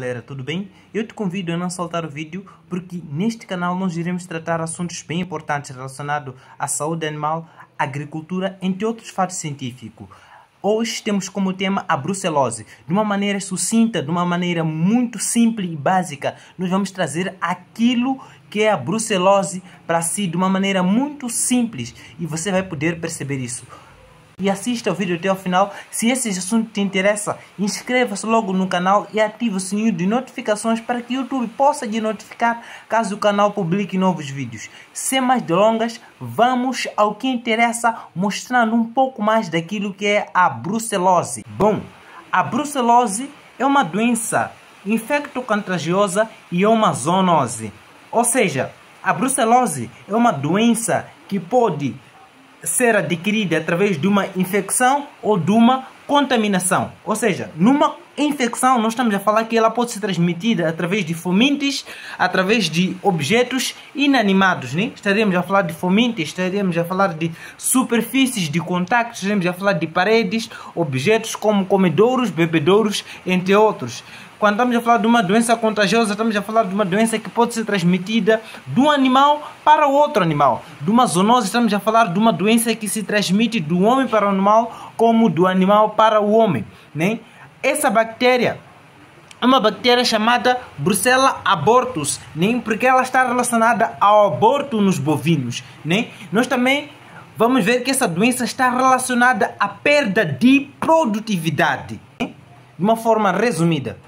galera, tudo bem? Eu te convido a não saltar o vídeo porque neste canal nós iremos tratar assuntos bem importantes relacionados à saúde animal, agricultura, entre outros fatos científicos. Hoje temos como tema a brucelose. De uma maneira sucinta, de uma maneira muito simples e básica, nós vamos trazer aquilo que é a brucelose para si de uma maneira muito simples e você vai poder perceber isso e assista o vídeo até o final. Se esse assunto te interessa, inscreva-se logo no canal e ative o sininho de notificações para que o YouTube possa te notificar caso o canal publique novos vídeos. Sem mais delongas, vamos ao que interessa, mostrando um pouco mais daquilo que é a brucelose. Bom, a brucelose é uma doença infecto-contagiosa e é uma zoonose. Ou seja, a brucelose é uma doença que pode ser adquirida através de uma infecção ou de uma contaminação. Ou seja, numa infecção, nós estamos a falar que ela pode ser transmitida através de fomentes, através de objetos inanimados, né? Estaremos a falar de fomentes, estaremos a falar de superfícies de contacto, estaremos a falar de paredes, objetos como comedouros, bebedouros, entre outros. Quando estamos a falar de uma doença contagiosa, estamos a falar de uma doença que pode ser transmitida de um animal para outro animal. De uma zoonose, estamos a falar de uma doença que se transmite do homem para o animal, como do animal para o homem, né? essa bactéria uma bactéria chamada Brucella abortus, nem porque ela está relacionada ao aborto nos bovinos, nem nós também vamos ver que essa doença está relacionada à perda de produtividade, de uma forma resumida.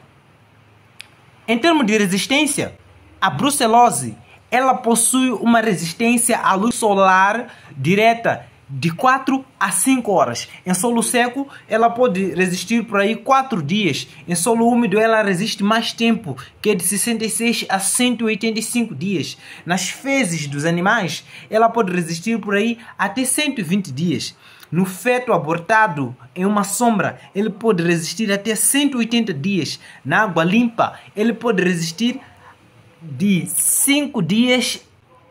Em termos de resistência, a brucelose ela possui uma resistência à luz solar direta de 4 a 5 horas. Em solo seco, ela pode resistir por aí 4 dias. Em solo úmido, ela resiste mais tempo, que é de 66 a 185 dias. Nas fezes dos animais, ela pode resistir por aí até 120 dias. No feto abortado em uma sombra, ele pode resistir até 180 dias. Na água limpa, ele pode resistir de 5 dias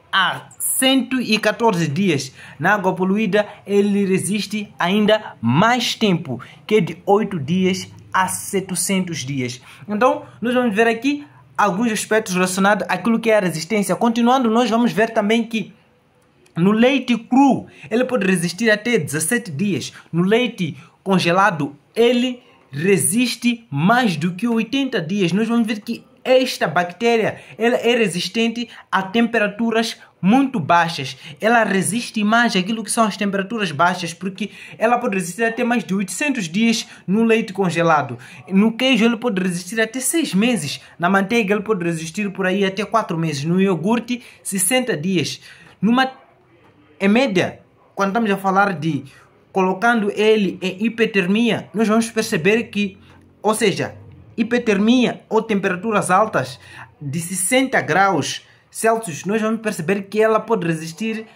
a 114 dias na água poluída, ele resiste ainda mais tempo, que é de 8 dias a 700 dias. Então, nós vamos ver aqui alguns aspectos relacionados àquilo que é a resistência. Continuando, nós vamos ver também que no leite cru, ele pode resistir até 17 dias. No leite congelado, ele resiste mais do que 80 dias. Nós vamos ver que esta bactéria ela é resistente a temperaturas muito baixas. Ela resiste mais àquilo que são as temperaturas baixas, porque ela pode resistir até mais de 800 dias no leite congelado. No queijo ele pode resistir até 6 meses. Na manteiga ele pode resistir por aí até 4 meses. No iogurte, 60 dias. Numa... Em média, quando estamos a falar de colocando ele em hipertermia, nós vamos perceber que, ou seja, hipertermia ou temperaturas altas de 60 graus Celsius, nós vamos perceber que ela pode resistir,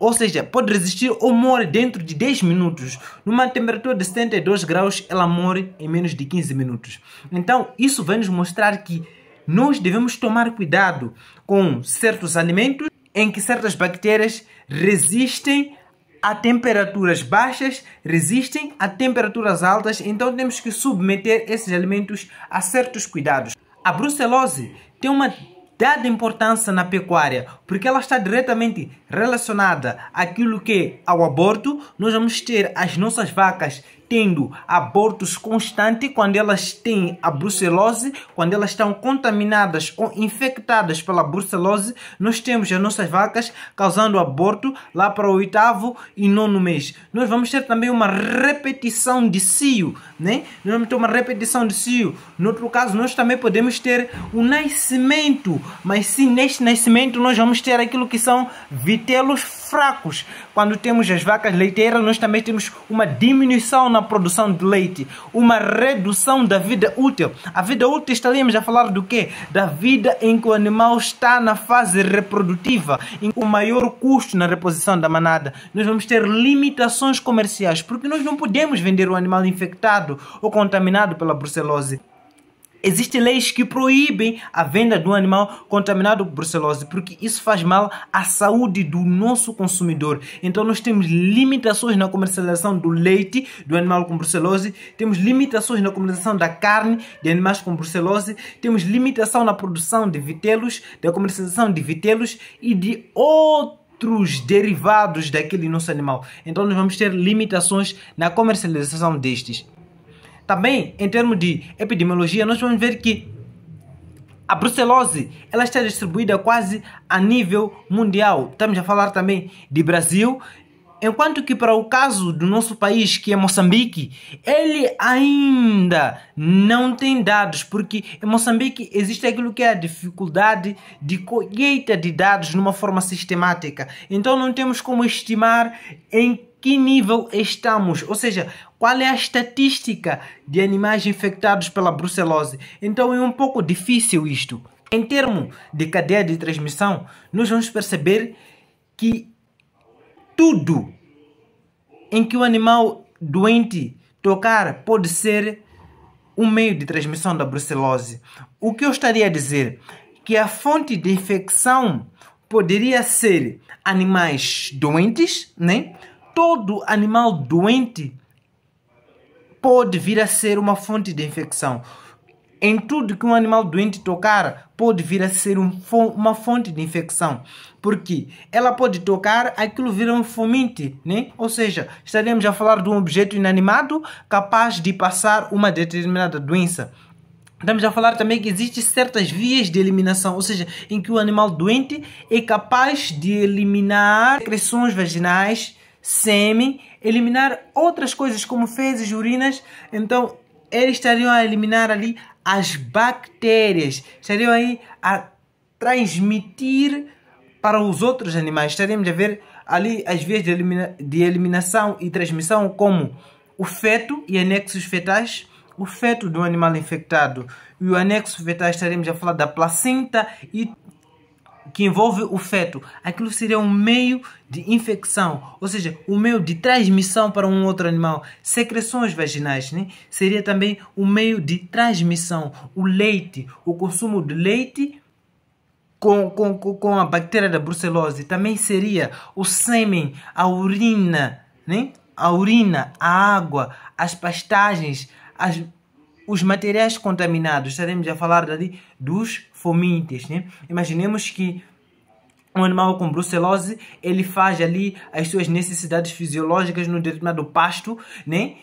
ou seja, pode resistir ou morre dentro de 10 minutos. Numa temperatura de 72 graus, ela morre em menos de 15 minutos. Então, isso vai nos mostrar que nós devemos tomar cuidado com certos alimentos em que certas bactérias resistem a temperaturas baixas, resistem a temperaturas altas, então temos que submeter esses alimentos a certos cuidados. A brucelose tem uma dada importância na pecuária, porque ela está diretamente relacionada àquilo que ao aborto, nós vamos ter as nossas vacas tendo abortos constantes quando elas têm a brucelose, quando elas estão contaminadas ou infectadas pela brucelose, nós temos as nossas vacas causando aborto lá para o oitavo e nono mês. Nós vamos ter também uma repetição de cio, né? Nós vamos ter uma repetição de cio. No outro caso, nós também podemos ter o nascimento, mas se neste nascimento nós vamos ter aquilo que são vitelos fracos. Quando temos as vacas leiteiras, nós também temos uma diminuição na produção de leite, uma redução da vida útil. A vida útil estaríamos a falar do quê? Da vida em que o animal está na fase reprodutiva, em o maior custo na reposição da manada. Nós vamos ter limitações comerciais, porque nós não podemos vender o um animal infectado ou contaminado pela brucelose existem leis que proíbem a venda de um animal contaminado por brucelose, porque isso faz mal à saúde do nosso consumidor. Então nós temos limitações na comercialização do leite do animal com brucelose, temos limitações na comercialização da carne de animais com brucelose, temos limitação na produção de vitelos, da comercialização de vitelos e de outros outros derivados daquele nosso animal. Então nós vamos ter limitações na comercialização destes. Também, em termos de epidemiologia, nós vamos ver que a brucelose ela está distribuída quase a nível mundial. Estamos a falar também de Brasil, enquanto que para o caso do nosso país, que é Moçambique, ele ainda não tem dados, porque em Moçambique existe aquilo que é a dificuldade de colheita de dados numa forma sistemática. Então não temos como estimar em que nível estamos, ou seja, qual é a estatística de animais infectados pela brucelose. Então é um pouco difícil isto. Em termos de cadeia de transmissão, nós vamos perceber que tudo em que o animal doente tocar pode ser um meio de transmissão da brucelose. O que eu estaria a dizer? Que a fonte de infecção poderia ser animais doentes, né? todo animal doente pode vir a ser uma fonte de infecção. Em tudo que um animal doente tocar, pode vir a ser um, uma fonte de infecção. Porque ela pode tocar, aquilo vira um fomite né? Ou seja, estaremos a falar de um objeto inanimado capaz de passar uma determinada doença. Estamos a falar também que existem certas vias de eliminação, ou seja, em que o animal doente é capaz de eliminar secreções vaginais sêmen, eliminar outras coisas como fezes, urinas. Então, eles estariam a eliminar ali as bactérias, estariam aí a transmitir para os outros animais. Estaremos a ver ali as vias de, elimina de eliminação e transmissão, como o feto e anexos fetais, o feto do animal infectado e o anexo fetal, estaremos a falar da placenta e que envolve o feto, aquilo seria um meio de infecção, ou seja, um meio de transmissão para um outro animal. Secreções vaginais né? seria também um meio de transmissão. O leite, o consumo de leite com, com, com a bactéria da brucelose também seria o sêmen, a urina, né? a urina, a água, as pastagens, as os materiais contaminados, estaremos a falar ali dos fomites né? Imaginemos que um animal com brucelose, ele faz ali as suas necessidades fisiológicas no determinado pasto, né?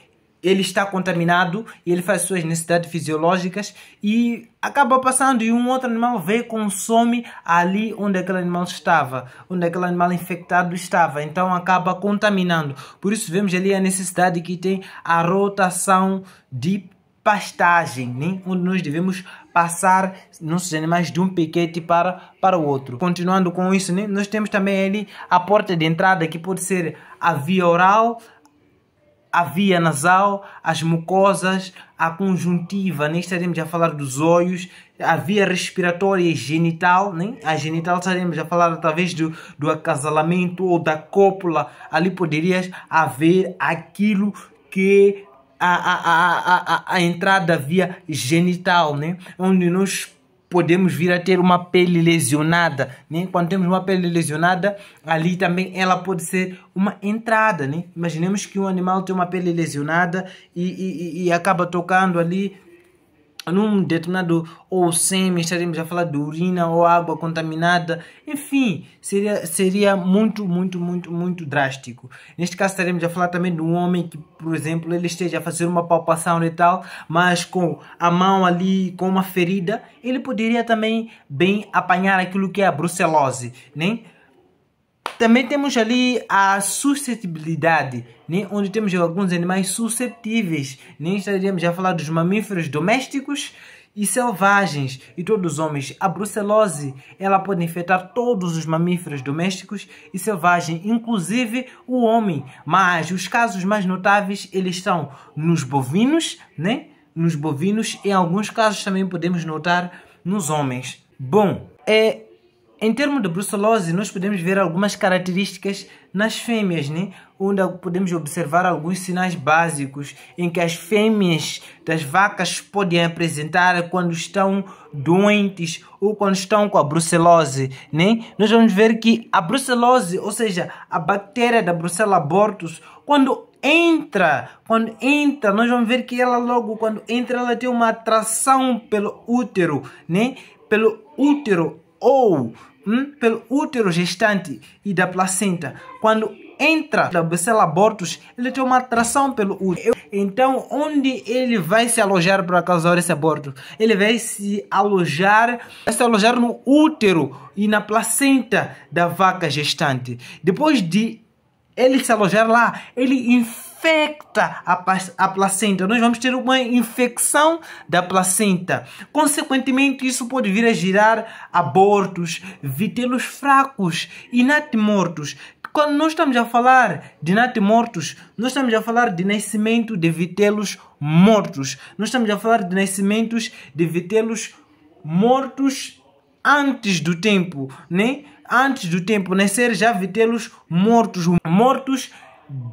Ele está contaminado e ele faz suas necessidades fisiológicas e acaba passando e um outro animal vê consome ali onde aquele animal estava, onde aquele animal infectado estava, então acaba contaminando. Por isso vemos ali a necessidade que tem a rotação de pastagem, nem onde nós devemos passar nossos animais de um piquete para, para o outro. Continuando com isso, né, nós temos também ali a porta de entrada que pode ser a via oral, a via nasal, as mucosas, a conjuntiva, né? estaremos a falar dos olhos, a via respiratória e genital, né? a genital estaremos a falar através do, do acasalamento ou da cópula, ali poderias haver aquilo que a, a, a, a, entrada via genital, né? onde nós podemos vir a ter uma pele lesionada. Né? Quando temos uma pele lesionada, ali também ela pode ser uma entrada. Né? Imaginemos que um animal tem uma pele lesionada e, e, e acaba tocando ali num determinado ou sêmen, estaremos a falar de urina ou água contaminada, enfim, seria, seria muito, muito, muito, muito drástico. Neste caso estaremos a falar também de um homem que, por exemplo, ele esteja a fazer uma palpação e tal, mas com a mão ali, com uma ferida, ele poderia também bem apanhar aquilo que é a brucelose, né? Também temos ali a suscetibilidade, né? onde temos alguns animais suscetíveis. Nem né? estaríamos a falar dos mamíferos domésticos e selvagens e todos os homens. A brucelose ela pode infectar todos os mamíferos domésticos e selvagens, inclusive o homem. Mas os casos mais notáveis eles estão nos bovinos, né? Nos bovinos, em alguns casos também podemos notar nos homens. Bom, é em termos de brucelose, nós podemos ver algumas características nas fêmeas, né? onde podemos observar alguns sinais básicos em que as fêmeas das vacas podem apresentar quando estão doentes ou quando estão com a brucelose. Né? Nós vamos ver que a brucelose, ou seja, a bactéria da brucela abortus, quando entra, quando entra, nós vamos ver que ela logo quando entra ela tem uma atração pelo útero, né? Pelo útero ou hum, pelo útero gestante e da placenta. Quando entra da célula abortos ele tem uma atração pelo útero. Então, onde ele vai se alojar para causar esse aborto? Ele vai se alojar, vai se alojar no útero e na placenta da vaca gestante. Depois de ele se alojar lá, ele infecta a, a placenta. Nós vamos ter uma infecção da placenta. Consequentemente, isso pode vir a gerar abortos, vitelos fracos e mortos. Quando nós estamos a falar de natimortos, nós estamos a falar de nascimento de vitelos mortos. Nós estamos a falar de nascimentos de vitelos mortos antes do tempo, né? antes do tempo nascer, já vi tê-los mortos, mortos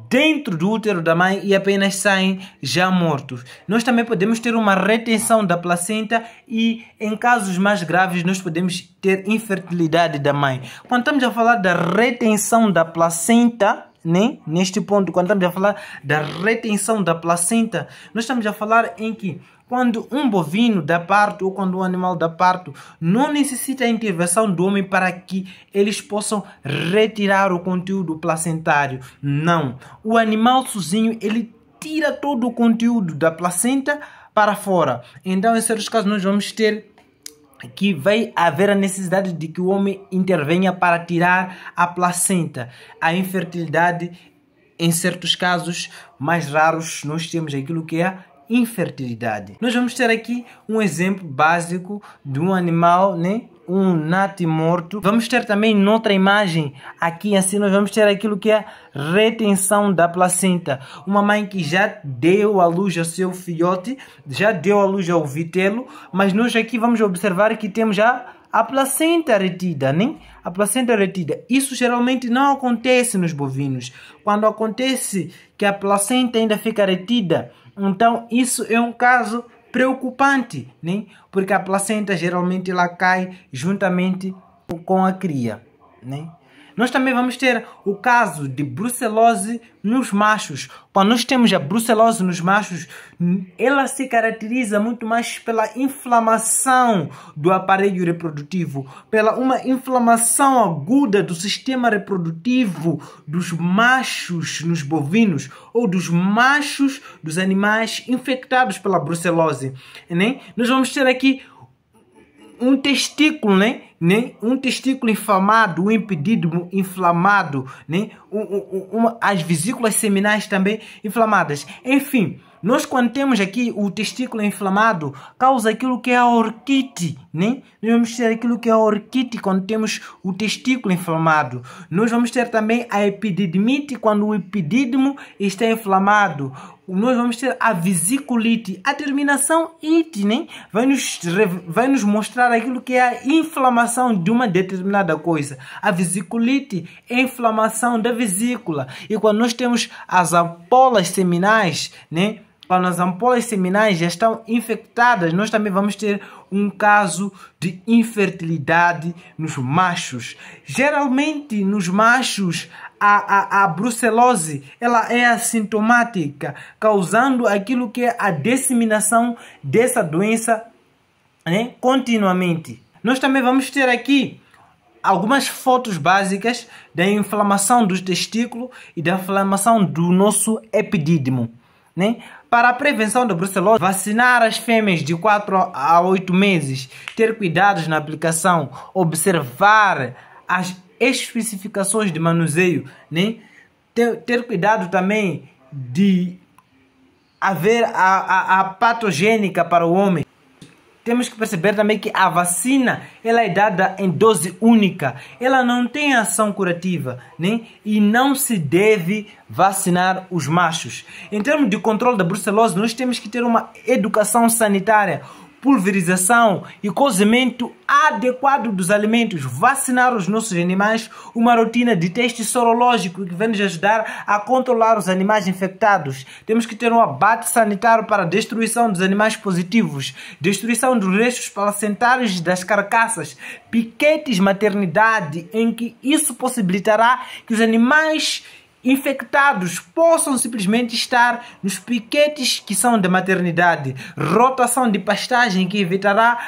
dentro do útero da mãe e apenas saem já mortos. Nós também podemos ter uma retenção da placenta e, em casos mais graves, nós podemos ter infertilidade da mãe. Quando estamos a falar da retenção da placenta, né? neste ponto, quando estamos a falar da retenção da placenta, nós estamos a falar em que quando um bovino dá parto ou quando um animal dá parto, não necessita a intervenção do homem para que eles possam retirar o conteúdo placentário. Não. O animal sozinho, ele tira todo o conteúdo da placenta para fora. Então, em certos casos, nós vamos ter que vai haver a necessidade de que o homem intervenha para tirar a placenta. A infertilidade, em certos casos mais raros, nós temos aquilo que é infertilidade. Nós vamos ter aqui um exemplo básico de um animal, né? um nato morto. Vamos ter também noutra imagem aqui assim nós vamos ter aquilo que é retenção da placenta. Uma mãe que já deu à luz ao seu filhote, já deu à luz ao vitelo, mas nós aqui vamos observar que temos já a placenta retida, né? A placenta retida. Isso geralmente não acontece nos bovinos. Quando acontece que a placenta ainda fica retida, então, isso é um caso preocupante, né? porque a placenta geralmente ela cai juntamente com a cria. Né? Nós também vamos ter o caso de brucelose nos machos. Quando nós temos a brucelose nos machos, ela se caracteriza muito mais pela inflamação do aparelho reprodutivo, pela uma inflamação aguda do sistema reprodutivo dos machos nos bovinos ou dos machos dos animais infectados pela brucelose. Né? Nós vamos ter aqui um testículo, né? nem Um testículo inflamado, um impedido inflamado, né? Um, um, uma, as vesículas seminais também inflamadas. Enfim, nós quando temos aqui o testículo inflamado, causa aquilo que é a orquite, né? Nós vamos ter aquilo que é a orquite quando temos o testículo inflamado. Nós vamos ter também a epididimite quando o epidídimo está inflamado nós vamos ter a vesiculite. A terminação it né, vai, nos, vai nos mostrar aquilo que é a inflamação de uma determinada coisa. A vesiculite é a inflamação da vesícula. E quando nós temos as ampolas seminais, né, quando as ampolas seminais já estão infectadas, nós também vamos ter um caso de infertilidade nos machos. Geralmente, nos machos, a, a, a brucelose ela é assintomática, causando aquilo que é a disseminação dessa doença né, continuamente. Nós também vamos ter aqui algumas fotos básicas da inflamação dos testículos e da inflamação do nosso epidídimo. Né? Para a prevenção da brucelose, vacinar as fêmeas de 4 a 8 meses, ter cuidados na aplicação, observar as especificações de manuseio, né? ter, ter cuidado também de haver a, a, a patogênica para o homem. Temos que perceber também que a vacina ela é dada em dose única, ela não tem ação curativa né? e não se deve vacinar os machos. Em termos de controle da brucelose, nós temos que ter uma educação sanitária pulverização e cozimento adequado dos alimentos, vacinar os nossos animais, uma rotina de teste sorológico que vai nos ajudar a controlar os animais infectados. Temos que ter um abate sanitário para destruição dos animais positivos, destruição dos restos placentários das carcaças, piquetes maternidade, em que isso possibilitará que os animais infectados possam simplesmente estar nos piquetes que são da maternidade, rotação de pastagem que evitará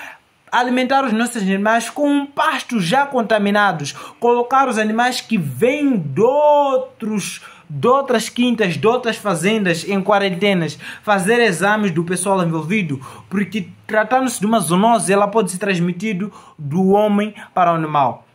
alimentar os nossos animais com pastos já contaminados, colocar os animais que vêm de outros de outras quintas, de outras fazendas em quarentenas, fazer exames do pessoal envolvido, porque tratando-se de uma zoonose, ela pode ser transmitida do homem para o animal.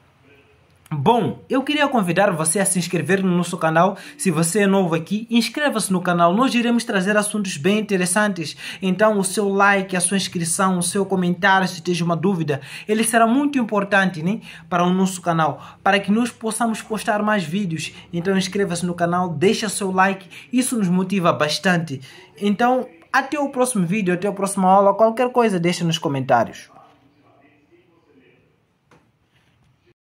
Bom, eu queria convidar você a se inscrever no nosso canal. Se você é novo aqui, inscreva-se no canal. Nós iremos trazer assuntos bem interessantes. Então, o seu like, a sua inscrição, o seu comentário, se tiver uma dúvida, ele será muito importante né, para o nosso canal, para que nós possamos postar mais vídeos. Então, inscreva-se no canal, deixa seu like, isso nos motiva bastante. Então, até o próximo vídeo, até a próxima aula. Qualquer coisa, deixa nos comentários.